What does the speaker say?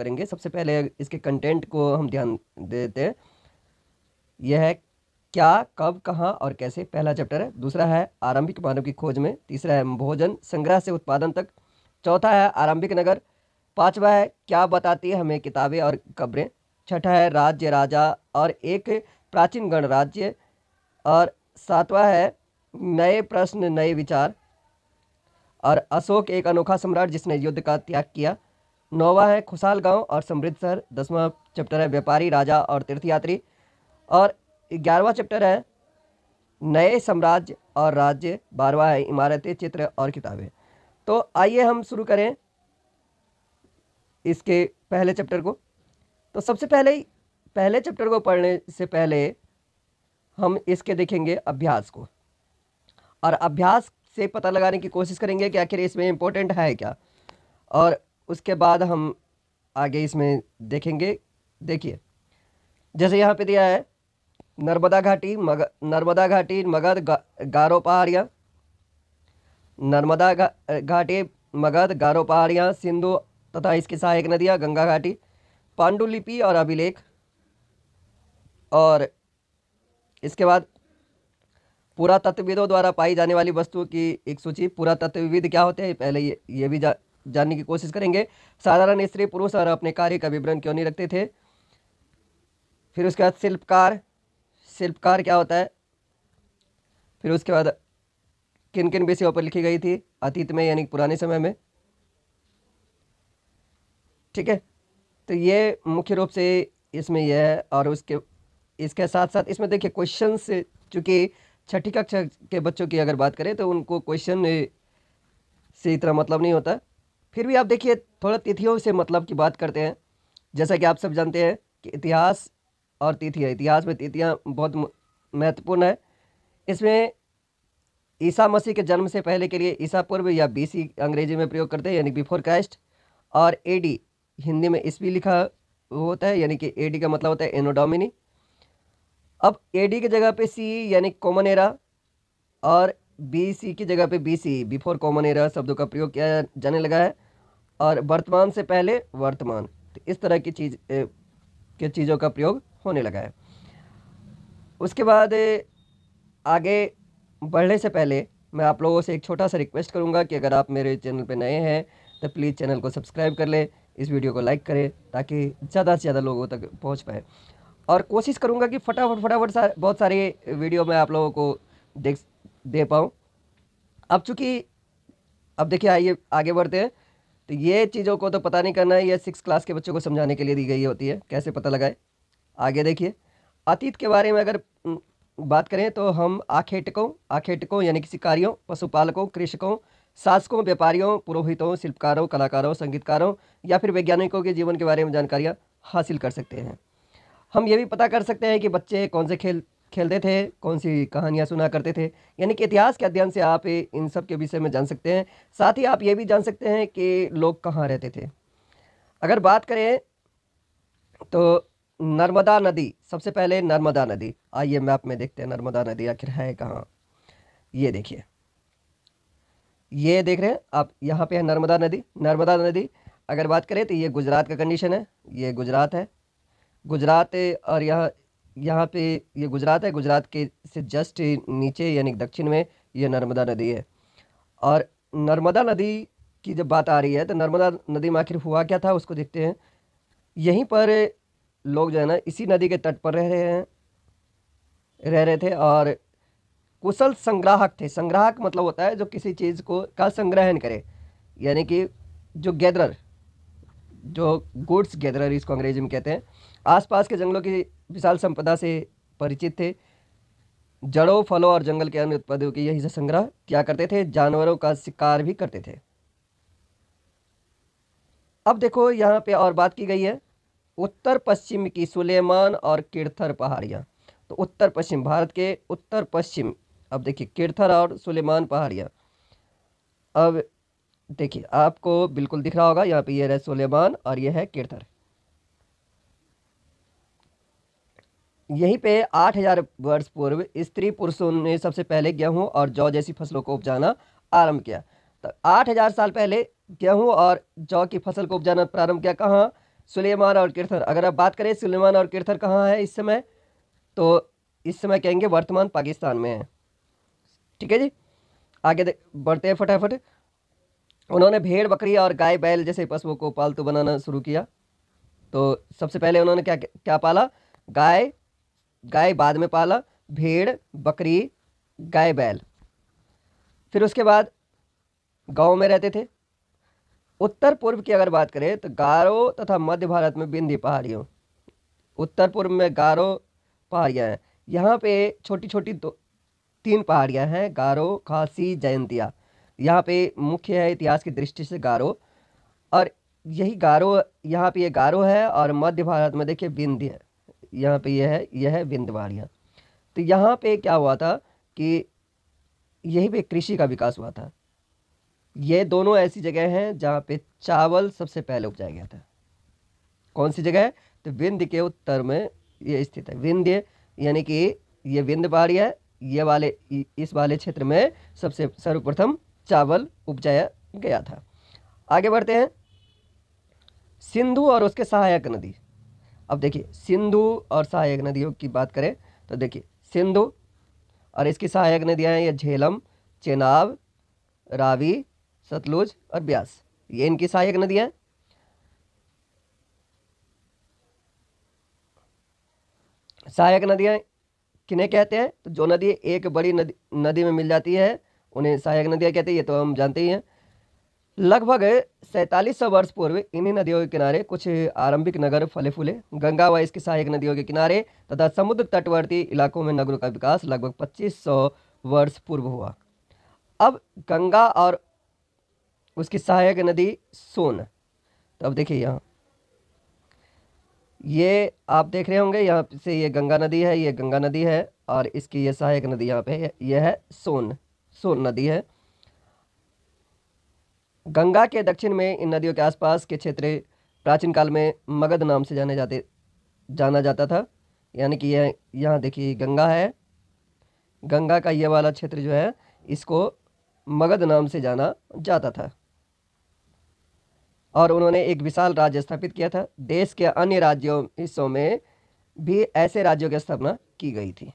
करेंगे सबसे पहले इसके कंटेंट को हम ध्यान देते हैं यह है क्या कब कहाँ और कैसे पहला चैप्टर है दूसरा है आरंभिक मानव की खोज में तीसरा है भोजन संग्रह से उत्पादन तक चौथा है आरंभिक नगर पांचवा है क्या बताती है हमें किताबें और कब्रें छठा है राज्य राजा और एक प्राचीन गणराज्य और सातवा है नए प्रश्न नए विचार और अशोक एक अनोखा सम्राट जिसने युद्ध का त्याग किया नौवा है खुशहाल गांव और समृद्धसर दसवां चैप्टर है व्यापारी राजा और तीर्थयात्री और ग्यारहवा चैप्टर है नए साम्राज्य और राज्य बारवा है इमारतें चित्र और किताबें तो आइए हम शुरू करें इसके पहले चैप्टर को तो सबसे पहले पहले चैप्टर को पढ़ने से पहले हम इसके देखेंगे अभ्यास को और अभ्यास से पता लगाने की कोशिश करेंगे कि आखिर इसमें इम्पोर्टेंट है क्या और उसके बाद हम आगे इसमें देखेंगे देखिए जैसे यहाँ पे दिया है नर्मदा घाटी मग नर्मदा घाटी मगध गा, गारो पहाड़ियाँ नर्मदा घा, घाटी मगध गारो पहाड़ियाँ सिंधु तथा इसकी सहायक नदियाँ गंगा घाटी पांडुलिपि और अभिलेख और इसके बाद पुरातत्वविदों द्वारा पाई जाने वाली वस्तुओं की एक सूची पुरातत्वविद क्या होते हैं पहले ये ये भी जा जानने की कोशिश करेंगे साधारण स्त्री पुरुष और अपने कार्य का विवरण क्यों नहीं रखते थे फिर उसके बाद शिल्पकार शिल्पकार क्या होता है फिर उसके बाद किन किन विषयों पर लिखी गई थी अतीत में यानी पुराने समय में ठीक है तो ये मुख्य रूप से इसमें यह है और उसके इसके साथ साथ इसमें देखिए क्वेश्चन चूँकि छठी कक्षा के बच्चों की अगर बात करें तो उनको क्वेश्चन से इतना मतलब नहीं होता फिर भी आप देखिए थोड़ा तिथियों से मतलब की बात करते हैं जैसा कि आप सब जानते हैं कि इतिहास और तिथियाँ इतिहास में तिथियाँ बहुत महत्वपूर्ण है इसमें ईसा मसीह के जन्म से पहले के लिए ईसा पूर्व या बीसी अंग्रेजी में प्रयोग करते हैं यानी बिफोर क्राइस्ट और एडी हिंदी में भी लिखा होता है यानी कि एडी का मतलब होता है एनोडोमिनी अब एडी की जगह पे सी यानी कॉमन एरा और बी सी की जगह पे B C before common era शब्दों का प्रयोग किया जाने लगा है और वर्तमान से पहले वर्तमान तो इस तरह की चीज़ के चीज़ों का प्रयोग होने लगा है उसके बाद आगे बढ़ने से पहले मैं आप लोगों से एक छोटा सा रिक्वेस्ट करूंगा कि अगर आप मेरे चैनल पर नए हैं तो प्लीज़ चैनल को सब्सक्राइब कर लें इस वीडियो को लाइक करें ताकि ज़्यादा से ज़्यादा लोगों तक पहुंच पाए और कोशिश करूंगा कि फटाफट फटाफट सार, बहुत सारे वीडियो मैं आप लोगों को देख दे पाऊँ अब चूँकि अब देखिए आइए आगे बढ़ते हैं तो ये चीज़ों को तो पता नहीं करना है ये सिक्स क्लास के बच्चों को समझाने के लिए दी गई होती है कैसे पता लगाए आगे देखिए अतीत के बारे में अगर बात करें तो हम आखेटकों आखेटकों यानी कि शिकारियों पशुपालकों कृषकों शासकों व्यापारियों पुरोहितों शिल्पकारों कलाकारों संगीतकारों या फिर वैज्ञानिकों के जीवन के बारे में जानकारियाँ हासिल कर सकते हैं हम ये भी पता कर सकते हैं कि बच्चे कौन से खेल खेलते थे कौन सी कहानियाँ सुना करते थे यानी कि इतिहास के अध्ययन से आप इन सब के विषय में जान सकते हैं साथ ही आप ये भी जान सकते हैं कि लोग कहाँ रहते थे अगर बात करें तो नर्मदा नदी सबसे पहले नर्मदा नदी आइए मैप में देखते हैं नर्मदा नदी आखिर है कहाँ ये देखिए ये देख रहे हैं आप यहाँ पे है नर्मदा नदी नर्मदा नदी अगर बात करें तो ये गुजरात का कंडीशन है ये गुजरात है गुजरात और यह यहाँ पे ये गुजरात है गुजरात के से जस्ट नीचे यानी दक्षिण में ये नर्मदा नदी है और नर्मदा नदी की जब बात आ रही है तो नर्मदा नदी में आखिर हुआ क्या था उसको देखते हैं यहीं पर लोग जो है ना इसी नदी के तट पर रह रहे हैं रह रहे थे और कुशल संग्राहक थे संग्राहक मतलब होता है जो किसी चीज़ को का संग्रहण करे यानी कि जो गैदरर जो गुड्स गैदरर इसको अंग्रेजी में कहते हैं आसपास के जंगलों की विशाल संपदा से परिचित थे जड़ों फलों और जंगल के अन्य उत्पादों के यही से संग्रह किया करते थे जानवरों का शिकार भी करते थे अब देखो यहाँ पे और बात की गई है उत्तर पश्चिम की सुलेमान और किड़थर पहाड़ियाँ तो उत्तर पश्चिम भारत के उत्तर पश्चिम अब देखिए किड़थर और सुलेमान पहाड़ियाँ अब देखिए आपको बिल्कुल दिख रहा होगा यहाँ पे ये यह है सुलेमान और ये है किड़थर यहीं पे आठ हजार वर्ष पूर्व स्त्री पुरुषों ने सबसे पहले गेहूं और जौ जैसी फसलों को उपजाना आरंभ किया तो आठ हजार साल पहले गेहूं और जौ की फसल को उपजाना प्रारंभ किया कहाँ सुलेमान और किरथर अगर आप बात करें सुलेमान और किरथर कहाँ है इस समय तो इस समय कहेंगे वर्तमान पाकिस्तान में है ठीक है जी आगे बढ़ते हैं फटाफट उन्होंने भेड़ बकरी और गाय बैल जैसे पशुओं को पालतू बनाना शुरू किया तो सबसे पहले उन्होंने क्या क्या पाला गाय गाय बाद में पाला भेड़ बकरी गाय बैल फिर उसके बाद गांव में रहते थे उत्तर पूर्व की अगर बात करें तो गारो तथा मध्य भारत में बिंदी पहाड़ियों उत्तर पूर्व में गारो पहाड़ियाँ हैं यहाँ पे छोटी छोटी दो तीन पहाड़ियाँ हैं गारो खासी जयंतिया यहाँ पे मुख्य है इतिहास की दृष्टि से गारो और यही गारो यहाँ पे ये यह गारो है और मध्य भारत में देखिए बिंदी है यहाँ पे यह है यह है विंध्यवाड़िया तो यहाँ पे क्या हुआ था कि यही पे कृषि का विकास हुआ था ये दोनों ऐसी जगह हैं जहाँ पे चावल सबसे पहले उपजाया गया था कौन सी जगह है तो विंध्य के उत्तर में ये स्थित है विंध्य यानी कि ये विंध्य है ये वाले इस वाले क्षेत्र में सबसे सर्वप्रथम चावल उपजाया गया था आगे बढ़ते हैं सिंधु और उसके सहायक नदी अब देखिए सिंधु और सहायक नदियों की बात करें तो देखिए सिंधु और इसकी सहायक नदियाँ हैं ये झेलम चेनाब रावी सतलुज और ब्यास ये इनकी सहायक नदियाँ हैं सहायक नदियाँ किन्हें कहते हैं तो जो नदी एक बड़ी नदी नदी में मिल जाती है उन्हें सहायक नदियाँ कहते हैं ये तो हम जानते ही हैं लगभग सैंतालीस सौ वर्ष पूर्व इन्हीं नदियों के किनारे कुछ आरंभिक नगर फले फूले गंगा व इसकी सहायक नदियों के किनारे तथा समुद्र तटवर्ती इलाकों में नगरों का विकास लगभग पच्चीस सौ वर्ष पूर्व हुआ अब गंगा और उसकी सहायक नदी सोन तो अब देखिए यहाँ ये आप देख रहे होंगे यहाँ से ये गंगा नदी है ये गंगा नदी है और इसकी ये सहायक नदी यहाँ पे है है सोन सोन नदी है गंगा के दक्षिण में इन नदियों के आसपास के क्षेत्र प्राचीन काल में मगध नाम से जाने जाते जाना जाता था यानी कि यह यहाँ देखिए गंगा है गंगा का ये वाला क्षेत्र जो है इसको मगध नाम से जाना जाता था और उन्होंने एक विशाल राज्य स्थापित किया था देश के अन्य राज्यों हिस्सों में भी ऐसे राज्यों की स्थापना की गई थी